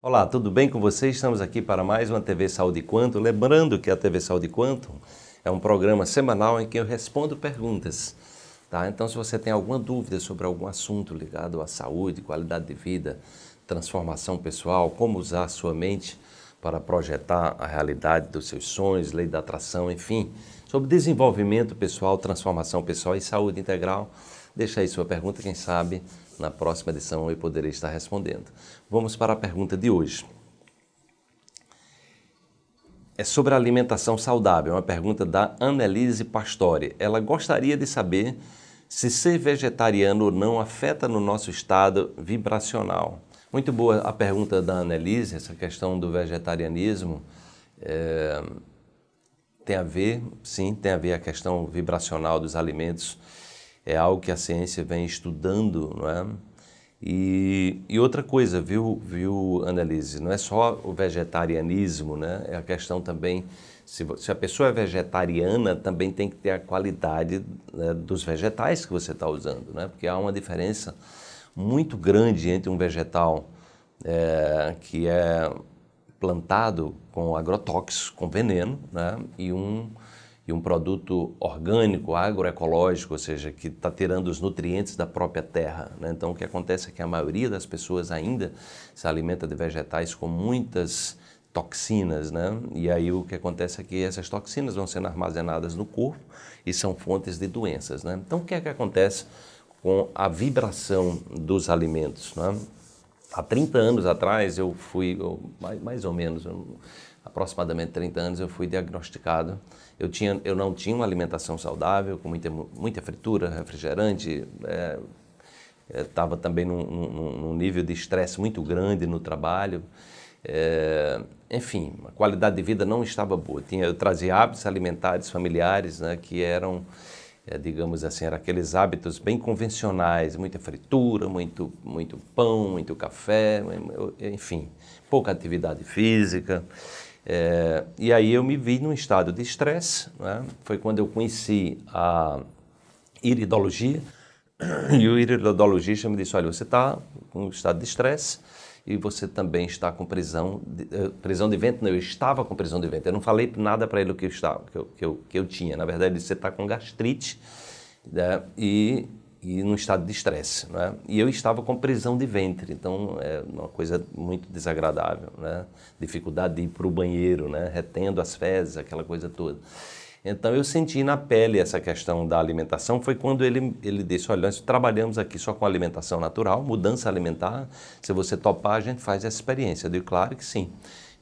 Olá, tudo bem com vocês? Estamos aqui para mais uma TV Saúde Quanto. Lembrando que a TV Saúde Quanto é um programa semanal em que eu respondo perguntas. Tá? Então, se você tem alguma dúvida sobre algum assunto ligado à saúde, qualidade de vida, transformação pessoal, como usar a sua mente para projetar a realidade dos seus sonhos, lei da atração, enfim, sobre desenvolvimento pessoal, transformação pessoal e saúde integral, Deixa aí sua pergunta, quem sabe na próxima edição eu poderei estar respondendo. Vamos para a pergunta de hoje. É sobre alimentação saudável, é uma pergunta da Annelise Pastore. Ela gostaria de saber se ser vegetariano ou não afeta no nosso estado vibracional. Muito boa a pergunta da Annelise, essa questão do vegetarianismo. É, tem a ver, sim, tem a ver a questão vibracional dos alimentos é algo que a ciência vem estudando, não é? E, e outra coisa, viu, viu, Annelise, não é só o vegetarianismo, né? É a questão também, se, se a pessoa é vegetariana, também tem que ter a qualidade né, dos vegetais que você está usando, né? Porque há uma diferença muito grande entre um vegetal é, que é plantado com agrotóxicos, com veneno, né? E um e um produto orgânico, agroecológico, ou seja, que está tirando os nutrientes da própria terra. Né? Então, o que acontece é que a maioria das pessoas ainda se alimenta de vegetais com muitas toxinas, né? E aí o que acontece é que essas toxinas vão sendo armazenadas no corpo e são fontes de doenças, né? Então, o que é que acontece com a vibração dos alimentos, né? Há 30 anos atrás eu fui, eu, mais, mais ou menos, eu, aproximadamente 30 anos eu fui diagnosticado. Eu, tinha, eu não tinha uma alimentação saudável, com muita, muita fritura, refrigerante, é, eh, estava eh, também num, num, num, nível de estresse muito grande no trabalho. É, enfim, a qualidade de vida não estava boa. Tinha, eu trazia hábitos alimentares familiares né, que eram, é, digamos assim, eram aqueles hábitos bem convencionais, muita fritura, muito, muito pão, muito café, enfim, pouca atividade física. É, e aí eu me vi num estado de estresse, né? foi quando eu conheci a iridologia, e o iridologista me disse, olha, você está com um estado de estresse e você também está com prisão de, eh, prisão de vento, não, eu estava com prisão de vento, eu não falei nada para ele o que eu, estava, que eu, que, eu, que eu tinha, na verdade ele disse, você está com gastrite, né? e e num estado de estresse, né? E eu estava com prisão de ventre, então é uma coisa muito desagradável, né? Dificuldade de ir para o banheiro, né? Retendo as fezes, aquela coisa toda. Então eu senti na pele essa questão da alimentação. Foi quando ele, ele disse: Olha, nós trabalhamos aqui só com alimentação natural, mudança alimentar. Se você topar, a gente faz essa experiência. Eu digo: Claro que sim.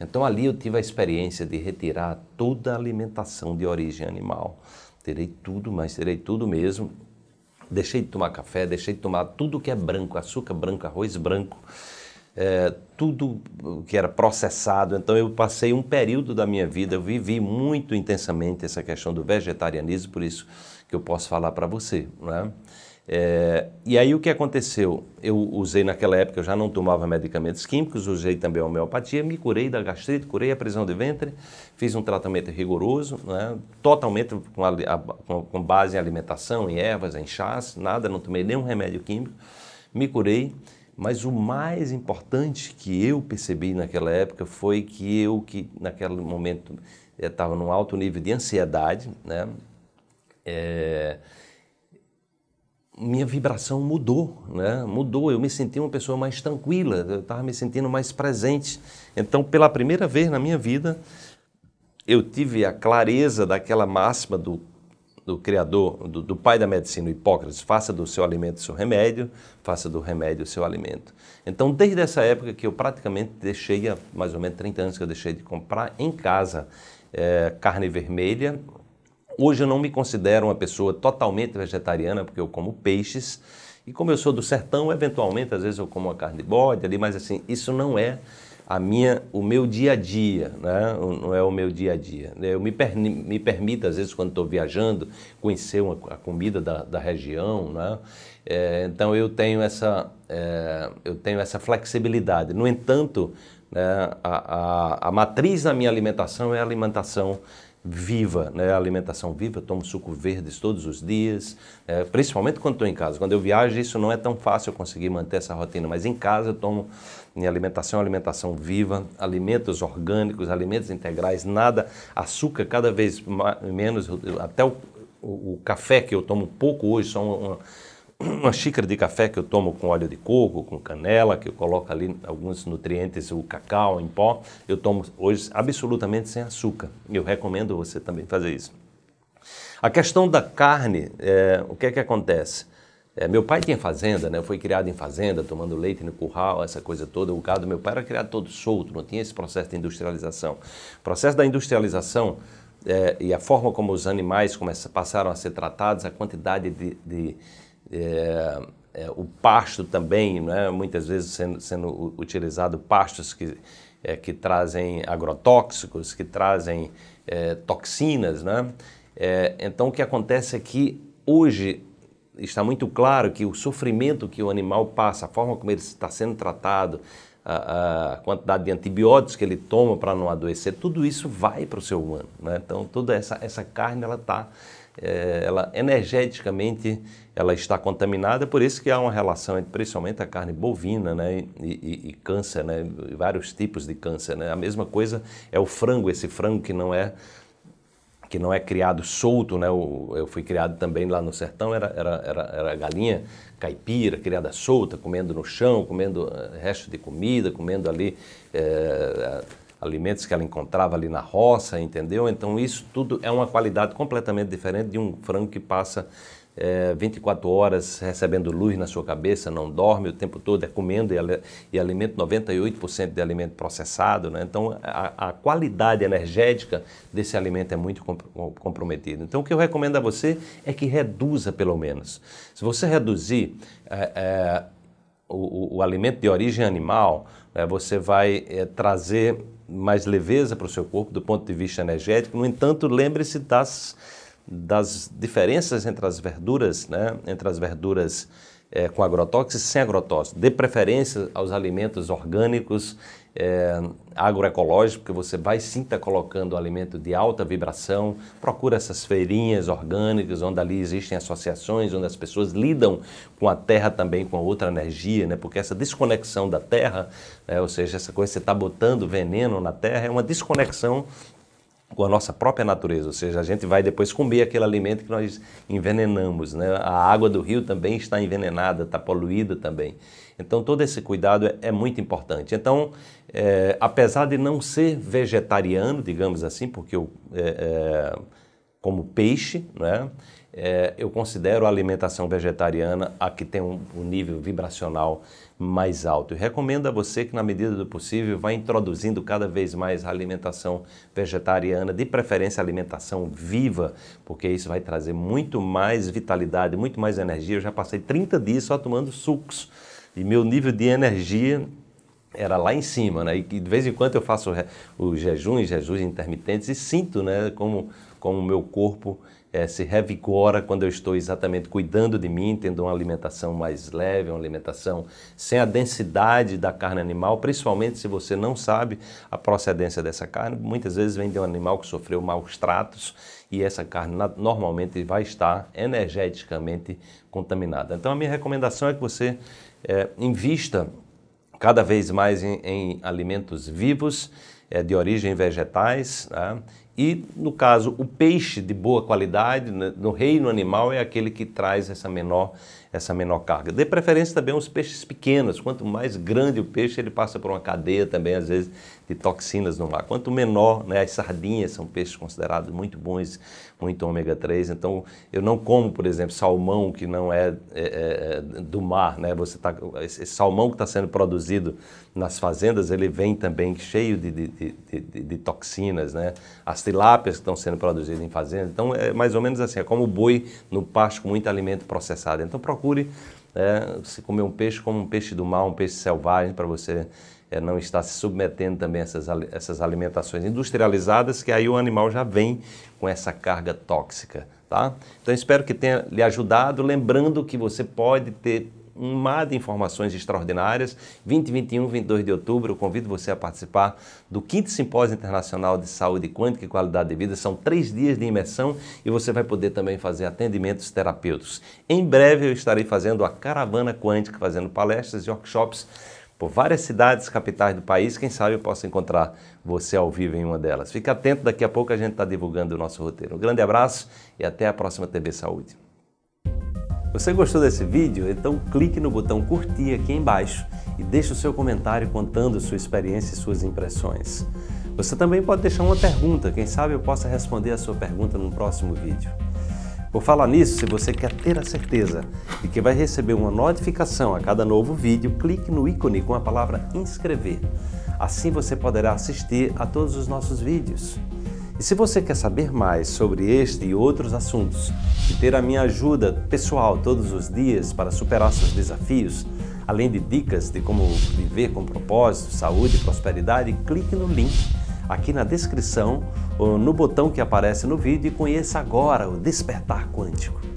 Então ali eu tive a experiência de retirar toda a alimentação de origem animal. Terei tudo, mas terei tudo mesmo Deixei de tomar café, deixei de tomar tudo que é branco, açúcar branco, arroz branco, é, tudo que era processado. Então eu passei um período da minha vida, eu vivi muito intensamente essa questão do vegetarianismo, por isso que eu posso falar para você, né? É, e aí o que aconteceu? Eu usei naquela época, eu já não tomava medicamentos químicos, usei também a homeopatia, me curei da gastrite, curei a prisão de ventre, fiz um tratamento rigoroso, né, totalmente com, a, a, com, base em alimentação, em ervas, em chás, nada, não tomei nenhum remédio químico, me curei. Mas o mais importante que eu percebi naquela época foi que eu, que naquele momento estava num alto nível de ansiedade, né? É, minha vibração mudou, né? Mudou, eu me senti uma pessoa mais tranquila, eu estava me sentindo mais presente. Então, pela primeira vez na minha vida, eu tive a clareza daquela máxima do, do criador, do, do pai da medicina, Hipócrates, faça do seu alimento seu remédio, faça do remédio seu alimento. Então, desde essa época que eu praticamente deixei, há mais ou menos 30 anos que eu deixei de comprar em casa é, carne vermelha, Hoje eu não me considero uma pessoa totalmente vegetariana, porque eu como peixes. E como eu sou do sertão, eventualmente, às vezes eu como uma carne de bode ali, mas assim, isso não é a minha, o meu dia a dia, né? não é o meu dia a dia. Eu me, per, me permito, às vezes, quando estou viajando, conhecer uma, a comida da, da região. Né? É, então eu tenho, essa, é, eu tenho essa flexibilidade. No entanto, né, a, a, a matriz da minha alimentação é a alimentação viva, né? alimentação viva, tomo suco verdes todos os dias, é, principalmente quando estou em casa. Quando eu viajo, isso não é tão fácil eu conseguir manter essa rotina, mas em casa eu tomo minha alimentação, alimentação viva, alimentos orgânicos, alimentos integrais, nada, açúcar cada vez menos, até o, o, o café que eu tomo pouco hoje, só uma, uma xícara de café que eu tomo com óleo de coco, com canela, que eu coloco ali alguns nutrientes, o cacau em pó, eu tomo hoje absolutamente sem açúcar. Eu recomendo você também fazer isso. A questão da carne, é, o que é que acontece? É, meu pai tinha fazenda, né? Foi criado em fazenda, tomando leite no curral, essa coisa toda. O gado do meu pai era criado todo solto, não tinha esse processo de industrialização. O processo da industrialização é, e a forma como os animais começam, passaram a ser tratados, a quantidade de, de é, é, o pasto também, né, muitas vezes sendo, sendo utilizado pastos que, é, que trazem agrotóxicos, que trazem é, toxinas. Né? então, o que acontece é que hoje está muito claro que o sofrimento que o animal passa, a forma como ele está sendo tratado, a, a quantidade de antibióticos que ele toma para não adoecer, tudo isso vai para o ser humano. Né? Então, toda essa, essa carne ela está é, ela energeticamente ela está contaminada, por isso que há uma relação entre principalmente a carne bovina né, e, e, e câncer, né, vários tipos de câncer. Né? A mesma coisa é o frango, esse frango que não é que não é criado solto, né? Eu fui criado também lá no sertão, era, era, era, era galinha caipira, criada solta, comendo no chão, comendo eh, resto de comida, comendo ali é, alimentos que ela encontrava ali na roça, entendeu? Então isso tudo é uma qualidade completamente diferente de um frango que passa é, eh, 24 horas recebendo luz na sua cabeça, não dorme o tempo todo, é comendo e, e alimento 98% de alimento processado. Né? Então, a, a, qualidade energética desse alimento é muito comp comprometida. Então, o que eu recomendo a você é que reduza, pelo menos. Se você reduzir é, é, o, o, o alimento de origem animal, né, você vai é, trazer mais leveza para o seu corpo do ponto de vista energético. No entanto, lembre-se das, das diferenças entre as verduras, né, entre as verduras é, com agrotóxicos e sem agrotóxicos. Dê preferência aos alimentos orgânicos é, agroecológico, porque você vai sim estar tá colocando alimento de alta vibração. Procura essas feirinhas orgânicas, onde ali existem associações, onde as pessoas lidam com a terra também, com outra energia, né? porque essa desconexão da terra, né? ou seja, essa coisa que você está botando veneno na terra, é uma desconexão com a nossa própria natureza, ou seja, a gente vai depois comer aquele alimento que nós envenenamos, né? A água do rio também está envenenada, está poluída também. Então todo esse cuidado é, é muito importante. Então, é, apesar de não ser vegetariano, digamos assim, porque eu é, é como peixe, né? é, eu considero a alimentação vegetariana a que tem um, um nível vibracional mais alto. Eu recomendo a você que, na medida do possível, vá introduzindo cada vez mais a alimentação vegetariana, de preferência alimentação viva, porque isso vai trazer muito mais vitalidade, muito mais energia. Eu já passei 30 dias só tomando sucos e meu nível de energia era lá em cima, né? E de vez em quando eu faço o jejum, jejuns intermitentes e sinto, né, como como o meu corpo é, se revigora quando eu estou exatamente cuidando de mim, tendo uma alimentação mais leve, uma alimentação sem a densidade da carne animal, principalmente se você não sabe a procedência dessa carne. Muitas vezes vem de um animal que sofreu maus tratos e essa carne normalmente vai estar energeticamente contaminada. Então, a minha recomendação é que você é, invista cada vez mais em, em alimentos vivos é, de origem vegetais. Né? E, no caso, o peixe de boa qualidade né, no reino animal é aquele que traz essa menor, essa menor carga. De preferência também os peixes pequenos. Quanto mais grande o peixe, ele passa por uma cadeia também, às vezes, de toxinas no mar. Quanto menor, né, as sardinhas são peixes considerados muito bons, muito ômega 3. Então, eu não como, por exemplo, salmão que não é, é, é do mar. Né? Você tá, esse salmão que está sendo produzido nas fazendas, ele vem também cheio de, de de, de, de, toxinas, né? as tilápias que estão sendo produzidas em fazendas. Então, é mais ou menos assim, é como o boi no pasto com muito alimento processado. Então, procure é, se comer um peixe como um peixe do mar, um peixe selvagem, para você é, não estar se submetendo também a essas, essas alimentações industrializadas, que aí o animal já vem com essa carga tóxica. Tá? Então espero que tenha lhe ajudado, lembrando que você pode ter um mar de informações extraordinárias. 20, 21, 22 de outubro, eu convido você a participar do 5 Simpósio Internacional de Saúde Quântica e Qualidade de Vida. São três dias de imersão e você vai poder também fazer atendimentos terapêuticos. Em breve eu estarei fazendo a Caravana Quântica, fazendo palestras e workshops por várias cidades, capitais do país. Quem sabe eu possa encontrar você ao vivo em uma delas. Fique atento, daqui a pouco a gente está divulgando o nosso roteiro. Um grande abraço e até a próxima TV Saúde. Você gostou desse vídeo? Então clique no botão curtir aqui embaixo e deixe o seu comentário contando sua experiência e suas impressões. Você também pode deixar uma pergunta, quem sabe eu possa responder a sua pergunta num próximo vídeo. Por falar nisso, se você quer ter a certeza de que vai receber uma notificação a cada novo vídeo, clique no ícone com a palavra inscrever. Assim você poderá assistir a todos os nossos vídeos. E se você quer saber mais sobre este e outros assuntos e ter a minha ajuda pessoal todos os dias para superar seus desafios, além de dicas de como viver com propósito, saúde e prosperidade, clique no link aqui na descrição ou no botão que aparece no vídeo e conheça agora o Despertar Quântico.